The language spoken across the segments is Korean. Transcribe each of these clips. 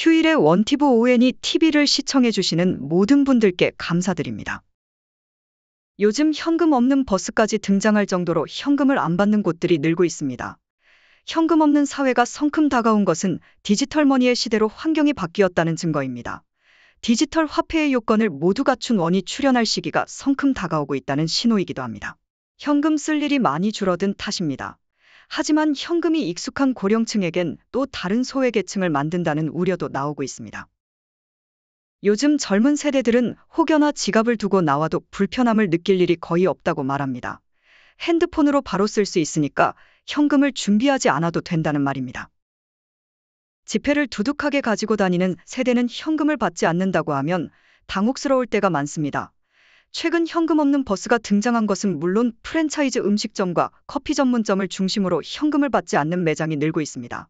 휴일에 원티브 오웬이 TV를 시청해주시는 모든 분들께 감사드립니다. 요즘 현금 없는 버스까지 등장할 정도로 현금을 안 받는 곳들이 늘고 있습니다. 현금 없는 사회가 성큼 다가온 것은 디지털 머니의 시대로 환경이 바뀌었다는 증거입니다. 디지털 화폐의 요건을 모두 갖춘 원이 출현할 시기가 성큼 다가오고 있다는 신호이기도 합니다. 현금 쓸 일이 많이 줄어든 탓입니다. 하지만 현금이 익숙한 고령층에겐 또 다른 소외계층을 만든다는 우려도 나오고 있습니다. 요즘 젊은 세대들은 혹여나 지갑을 두고 나와도 불편함을 느낄 일이 거의 없다고 말합니다. 핸드폰으로 바로 쓸 수 있으니까 현금을 준비하지 않아도 된다는 말입니다. 지폐를 두둑하게 가지고 다니는 세대는 현금을 받지 않는다고 하면 당혹스러울 때가 많습니다. 최근 현금 없는 버스가 등장한 것은 물론 프랜차이즈 음식점과 커피 전문점을 중심으로 현금을 받지 않는 매장이 늘고 있습니다.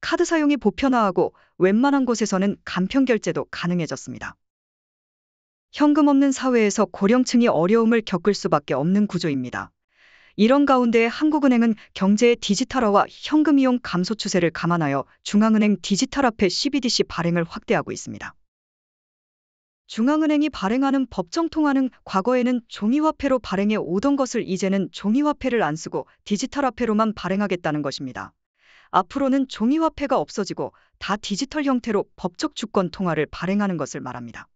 카드 사용이 보편화하고 웬만한 곳에서는 간편 결제도 가능해졌습니다. 현금 없는 사회에서 고령층이 어려움을 겪을 수밖에 없는 구조입니다. 이런 가운데 한국은행은 경제의 디지털화와 현금 이용 감소 추세를 감안하여 중앙은행 디지털화폐 CBDC 발행을 확대하고 있습니다. 중앙은행이 발행하는 법정 통화는 과거에는 종이화폐로 발행해 오던 것을 이제는 종이화폐를 안 쓰고 디지털 화폐로만 발행하겠다는 것입니다. 앞으로는 종이화폐가 없어지고 다 디지털 형태로 법적 주권 통화를 발행하는 것을 말합니다.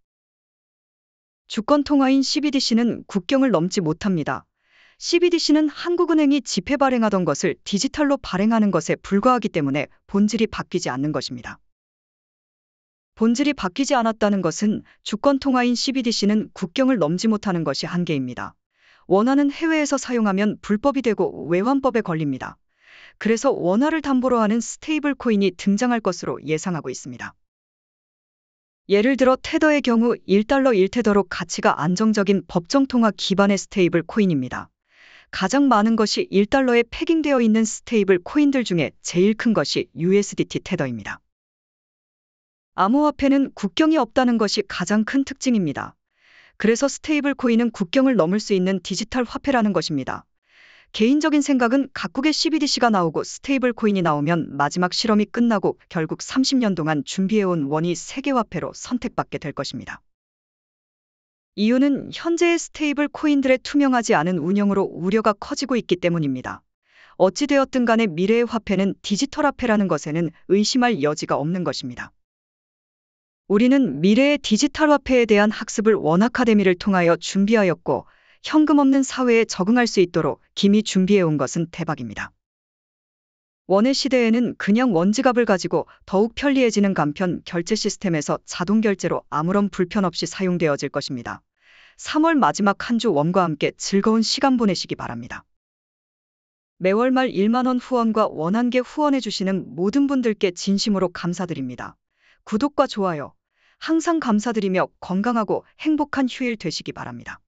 주권 통화인 CBDC는 국경을 넘지 못합니다. CBDC는 한국은행이 지폐 발행하던 것을 디지털로 발행하는 것에 불과하기 때문에 본질이 바뀌지 않는 것입니다. 본질이 바뀌지 않았다는 것은 주권 통화인 CBDC는 국경을 넘지 못하는 것이 한계입니다. 원화는 해외에서 사용하면 불법이 되고 외환법에 걸립니다. 그래서 원화를 담보로 하는 스테이블 코인이 등장할 것으로 예상하고 있습니다. 예를 들어 테더의 경우 1달러 1테더로 가치가 안정적인 법정 통화 기반의 스테이블 코인입니다. 가장 많은 것이 1달러에 패깅되어 있는 스테이블 코인들 중에 제일 큰 것이 USDT 테더입니다. 암호화폐는 국경이 없다는 것이 가장 큰 특징입니다. 그래서 스테이블 코인은 국경을 넘을 수 있는 디지털 화폐라는 것입니다. 개인적인 생각은 각국의 CBDC가 나오고 스테이블 코인이 나오면 마지막 실험이 끝나고 결국 30년 동안 준비해온 원이 세계화폐로 선택받게 될 것입니다. 이유는 현재의 스테이블 코인들의 투명하지 않은 운영으로 우려가 커지고 있기 때문입니다. 어찌되었든 간에 미래의 화폐는 디지털 화폐라는 것에는 의심할 여지가 없는 것입니다. 우리는 미래의 디지털화폐에 대한 학습을 원 아카데미를 통하여 준비하였고 현금 없는 사회에 적응할 수 있도록 김이 준비해온 것은 대박입니다. 원의 시대에는 그냥 원지갑을 가지고 더욱 편리해지는 간편 결제 시스템에서 자동 결제로 아무런 불편 없이 사용되어질 것입니다. 3월 마지막 한 주 원과 함께 즐거운 시간 보내시기 바랍니다. 매월 말 1만원 후원과 원한계 후원해주시는 모든 분들께 진심으로 감사드립니다. 구독과 좋아요 항상 감사드리며 건강하고 행복한 휴일 되시기 바랍니다.